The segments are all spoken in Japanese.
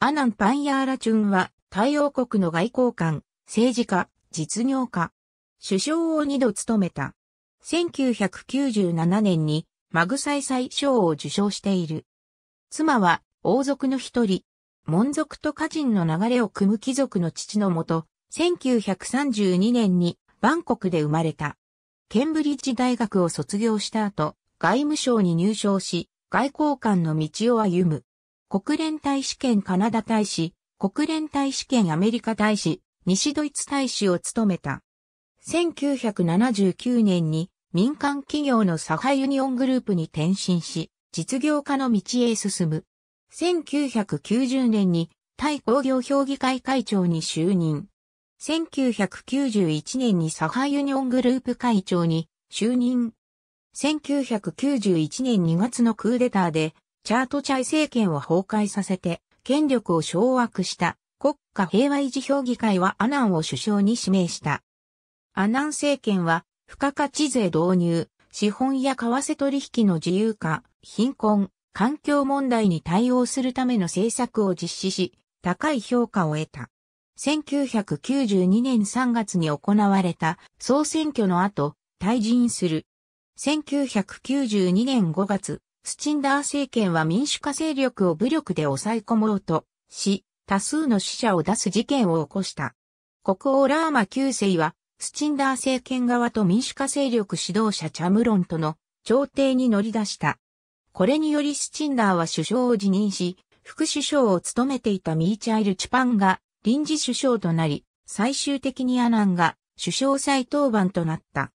アナン・パンヤーラチュンは、太陽国の外交官、政治家、実業家、首相を二度務めた。1997年に、マグサイサイ賞を受賞している。妻は、王族の一人、門族と家人の流れを組む貴族の父のもと、1932年にバンコクで生まれた。ケンブリッジ大学を卒業した後、外務省に入省し、外交官の道を歩む。国連大使兼カナダ大使、国連大使兼アメリカ大使、西ドイツ大使を務めた。1979年に民間企業のサハユニオングループに転身し、実業家の道へ進む。1990年にタイ工業評議会会長に就任。1991年にサハユニオングループ会長に就任。1991年2月のクーデターでチャートチャイ政権を崩壊させて、権力を掌握した国家平和維持評議会はアナンを首相に指名した。アナン政権は、付加価値税導入、資本や為替取引の自由化、貧困、環境問題に対応するための政策を実施し、高い評価を得た。1992年3月に行われた総選挙の後、退陣する。1992年5月、スチンダー政権は民主化勢力を武力で抑え込もうとし、多数の死者を出す事件を起こした。国王ラーマ9世は、スチンダー政権側と民主化勢力指導者チャムロンとの調停に乗り出した。これによりスチンダーは首相を辞任し、副首相を務めていたミーチャイル・チュパンが臨時首相となり、最終的にアナンが首相再登板となった。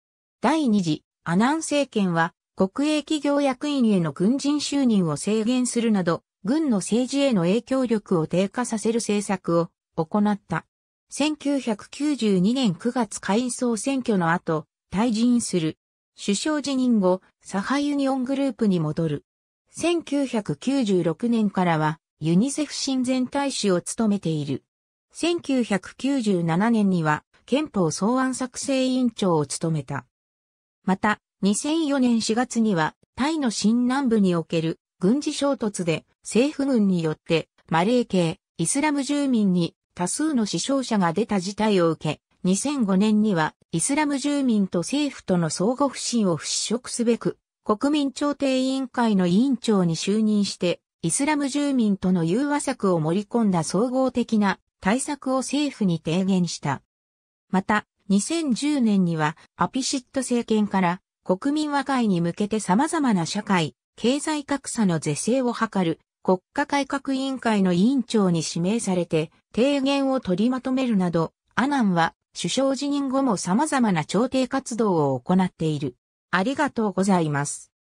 第二次アナン政権は国営企業役員への軍人就任を制限するなど、軍の政治への影響力を低下させる政策を行った。1992年9月会員総選挙の後、退陣する。首相辞任後、サハユニオングループに戻る。1996年からは、ユニセフ親善大使を務めている。1997年には、憲法草案作成委員長を務めた。また、2004年4月には、タイの新南部における軍事衝突で政府軍によってマレー系イスラム住民に多数の死傷者が出た事態を受け、2005年にはイスラム住民と政府との相互不信を払拭すべく、国民調停委員会の委員長に就任して、イスラム住民との融和策を盛り込んだ総合的な対策を政府に提言した。また、2010年にはアピシット政権から国民和解に向けて様々な社会、経済格差の是正を図る国家改革委員会の委員長に指名されて提言を取りまとめるなど、アナンは首相辞任後も様々な調停活動を行っている。ありがとうございます。